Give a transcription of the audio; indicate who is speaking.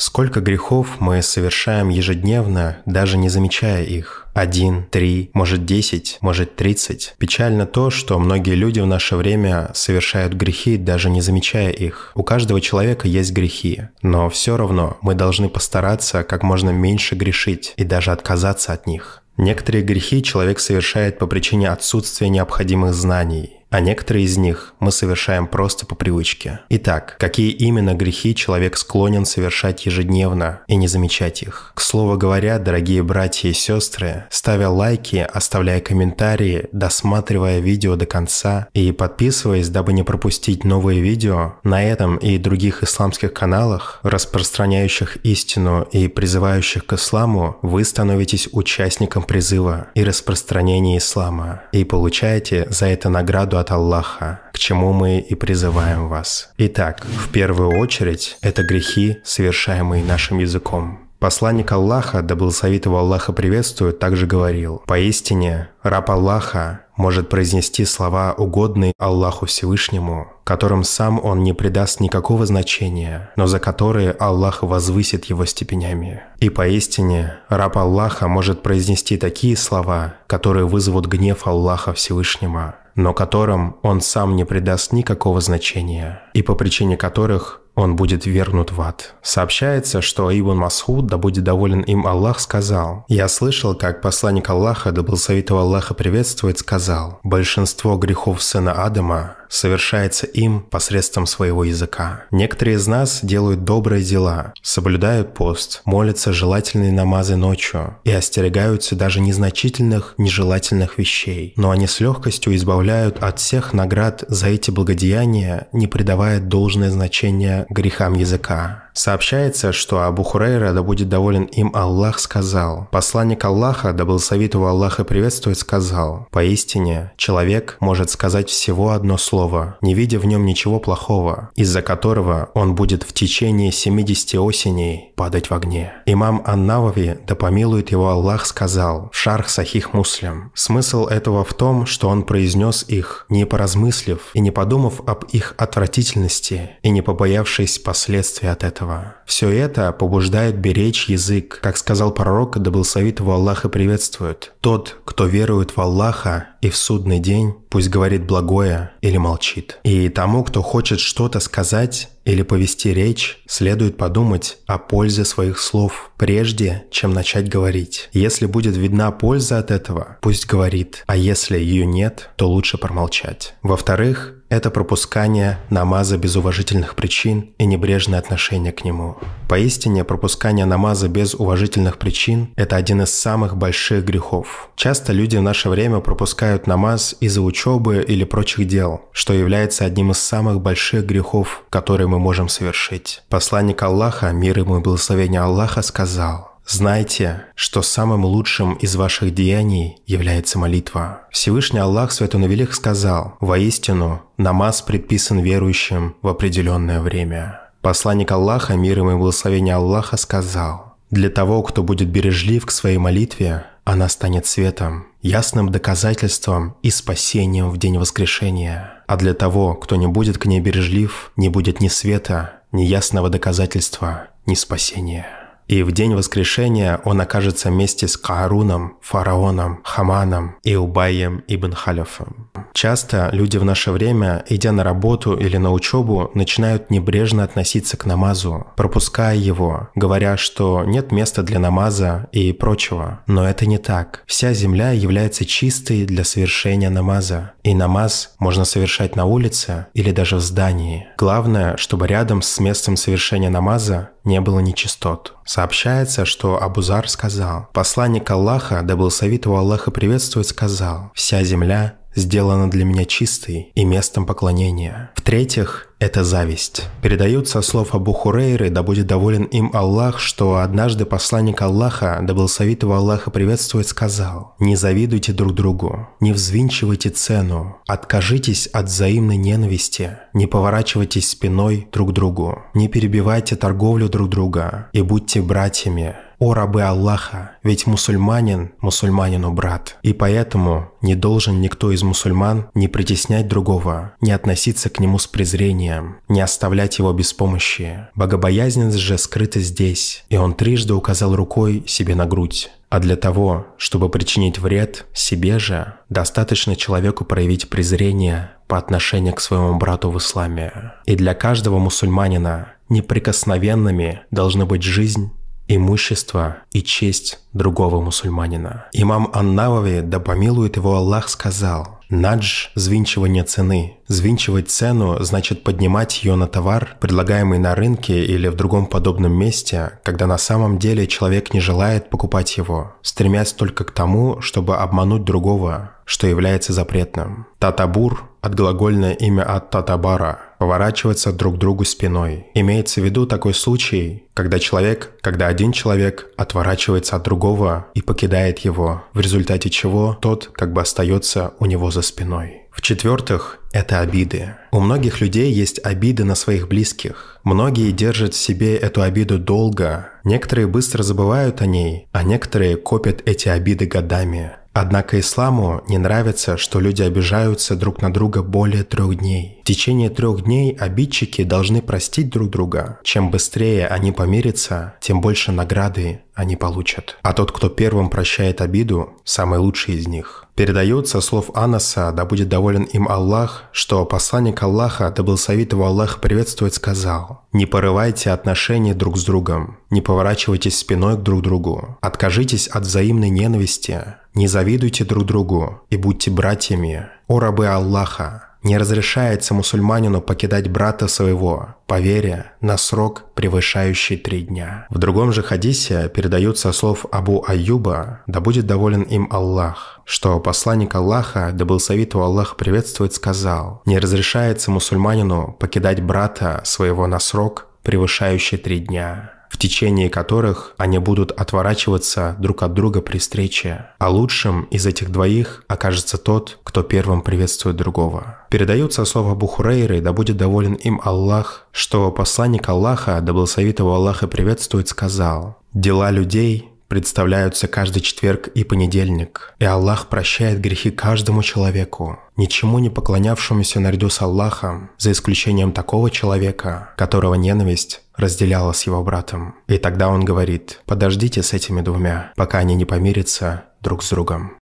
Speaker 1: Сколько грехов мы совершаем ежедневно, даже не замечая их. Один, три, может десять, может тридцать. Печально то, что многие люди в наше время совершают грехи, даже не замечая их. У каждого человека есть грехи, но все равно мы должны постараться как можно меньше грешить и даже отказаться от них. Некоторые грехи человек совершает по причине отсутствия необходимых знаний а некоторые из них мы совершаем просто по привычке. Итак, какие именно грехи человек склонен совершать ежедневно и не замечать их? К слову говоря, дорогие братья и сестры, ставя лайки, оставляя комментарии, досматривая видео до конца и подписываясь, дабы не пропустить новые видео, на этом и других исламских каналах, распространяющих истину и призывающих к исламу, вы становитесь участником призыва и распространения ислама и получаете за это награду от Аллаха, к чему мы и призываем вас. Итак, в первую очередь, это грехи, совершаемые нашим языком. Посланник Аллаха, да благословит его Аллаха приветствует, также говорил, «Поистине, раб Аллаха может произнести слова, угодные Аллаху Всевышнему, которым сам он не придаст никакого значения, но за которые Аллах возвысит его степенями. И поистине, раб Аллаха может произнести такие слова, которые вызовут гнев Аллаха Всевышнего, но которым он сам не придаст никакого значения, и по причине которых он будет вернут в ад. Сообщается, что Ибн Масхуд, да будет доволен им Аллах, сказал, «Я слышал, как посланник Аллаха, да был благословитого Аллаха приветствует, сказал, большинство грехов сына Адама совершается им посредством своего языка. Некоторые из нас делают добрые дела, соблюдают пост, молятся желательные намазы ночью и остерегаются даже незначительных, нежелательных вещей, но они с легкостью избавляют от всех наград за эти благодеяния, не придавая должное значение грехам языка. Сообщается, что Абу Хурейра, да будет доволен им Аллах, сказал. Посланник Аллаха, да благословит его Аллах и приветствует, сказал. Поистине, человек может сказать всего одно слово, не видя в нем ничего плохого, из-за которого он будет в течение 70 осеней падать в огне. Имам Аннавави, да помилует его Аллах, сказал. Шарх Сахих Муслим. Смысл этого в том, что он произнес их, не поразмыслив и не подумав об их отвратительности и не побоявшись последствий от этого этого. Все это побуждает беречь язык. Как сказал пророк, да был совет его Аллаха приветствует. Тот, кто верует в Аллаха, и в судный день пусть говорит благое или молчит. И тому, кто хочет что-то сказать или повести речь, следует подумать о пользе своих слов, прежде чем начать говорить. Если будет видна польза от этого, пусть говорит, а если ее нет, то лучше промолчать. Во-вторых, это пропускание намаза без уважительных причин и небрежное отношение к нему. Поистине, пропускание намаза без уважительных причин – это один из самых больших грехов. Часто люди в наше время пропускают пропускают намаз из-за учебы или прочих дел, что является одним из самых больших грехов, которые мы можем совершить. Посланник Аллаха, мир ему и благословение Аллаха, сказал, Знайте, что самым лучшим из ваших деяний является молитва. Всевышний Аллах Святонавелих сказал, «Воистину, намаз предписан верующим в определенное время». Посланник Аллаха, мир ему и благословение Аллаха, сказал, «Для того, кто будет бережлив к своей молитве, она станет светом, ясным доказательством и спасением в день воскрешения. А для того, кто не будет к ней бережлив, не будет ни света, ни ясного доказательства, ни спасения и в день воскрешения он окажется вместе с Кааруном, фараоном, Хаманом и Убайем ибн Халяфом. Часто люди в наше время, идя на работу или на учебу, начинают небрежно относиться к намазу, пропуская его, говоря, что нет места для намаза и прочего. Но это не так. Вся земля является чистой для совершения намаза. И намаз можно совершать на улице или даже в здании. Главное, чтобы рядом с местом совершения намаза не было нечистот. Сообщается, что Абузар сказал, «Посланник Аллаха, да благословит его Аллаха приветствует, сказал, «Вся земля сделана для меня чистой и местом поклонения. В-третьих, это зависть. Передаются слов Абу Хурейры, да будет доволен им Аллах, что однажды посланник Аллаха, да благословит его Аллаха приветствовать сказал «Не завидуйте друг другу, не взвинчивайте цену, откажитесь от взаимной ненависти, не поворачивайтесь спиной друг другу, не перебивайте торговлю друг друга и будьте братьями, «О рабы Аллаха, ведь мусульманин мусульманину брат, и поэтому не должен никто из мусульман не притеснять другого, не относиться к нему с презрением, не оставлять его без помощи. Богобоязненность же скрыта здесь, и он трижды указал рукой себе на грудь. А для того, чтобы причинить вред себе же, достаточно человеку проявить презрение по отношению к своему брату в исламе. И для каждого мусульманина неприкосновенными должны быть жизнь имущество и честь другого мусульманина. Имам Аннавави, да помилует его Аллах, сказал, «Надж – звинчивание цены. Звинчивать цену – значит поднимать ее на товар, предлагаемый на рынке или в другом подобном месте, когда на самом деле человек не желает покупать его, стремясь только к тому, чтобы обмануть другого, что является запретным. Татабур от глагольное имя от татабара – поворачиваться друг к другу спиной. Имеется в виду такой случай, когда человек, когда один человек отворачивается от другого и покидает его, в результате чего тот как бы остается у него за спиной. В-четвертых, это обиды. У многих людей есть обиды на своих близких. Многие держат в себе эту обиду долго, некоторые быстро забывают о ней, а некоторые копят эти обиды годами. Однако исламу не нравится, что люди обижаются друг на друга более трех дней. В течение трех дней обидчики должны простить друг друга. Чем быстрее они помирятся, тем больше награды они получат. А тот, кто первым прощает обиду, самый лучший из них. Передается слов Анаса, да будет доволен им Аллах, что посланник Аллаха, да был совет его Аллах приветствовать, сказал «Не порывайте отношения друг с другом, не поворачивайтесь спиной к друг другу, откажитесь от взаимной ненависти, не завидуйте друг другу и будьте братьями. О рабы Аллаха! Не разрешается мусульманину покидать брата своего, по вере, на срок, превышающий три дня. В другом же хадисе передаются слов Абу Аюба «Да будет доволен им Аллах», что посланник Аллаха, да был совету Аллах приветствовать, сказал «Не разрешается мусульманину покидать брата своего на срок, превышающий три дня» в течение которых они будут отворачиваться друг от друга при встрече, а лучшим из этих двоих окажется тот, кто первым приветствует другого. Передаются слова Бухурейры, да будет доволен им Аллах, что посланник Аллаха, да благословит его Аллах и приветствует, сказал, «Дела людей представляются каждый четверг и понедельник, и Аллах прощает грехи каждому человеку, ничему не поклонявшемуся наряду с Аллахом, за исключением такого человека, которого ненависть разделяла с его братом. И тогда он говорит, подождите с этими двумя, пока они не помирятся друг с другом.